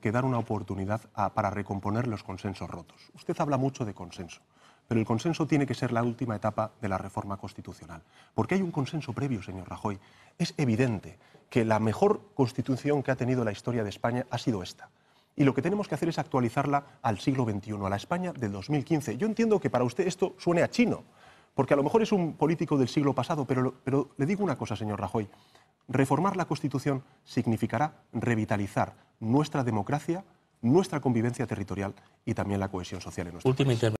que dar una oportunidad para recomponer los consensos rotos. Usted habla mucho de consenso, pero el consenso tiene que ser la última etapa de la reforma constitucional, porque hay un consenso previo, señor Rajoy. Es evidente que la mejor constitución que ha tenido la historia de España ha sido esta. Y lo que tenemos que hacer es actualizarla al siglo XXI, a la España del 2015. Yo entiendo que para usted esto suene a chino, porque a lo mejor es un político del siglo pasado, pero, pero le digo una cosa, señor Rajoy. Reformar la Constitución significará revitalizar nuestra democracia, nuestra convivencia territorial y también la cohesión social en nuestro país.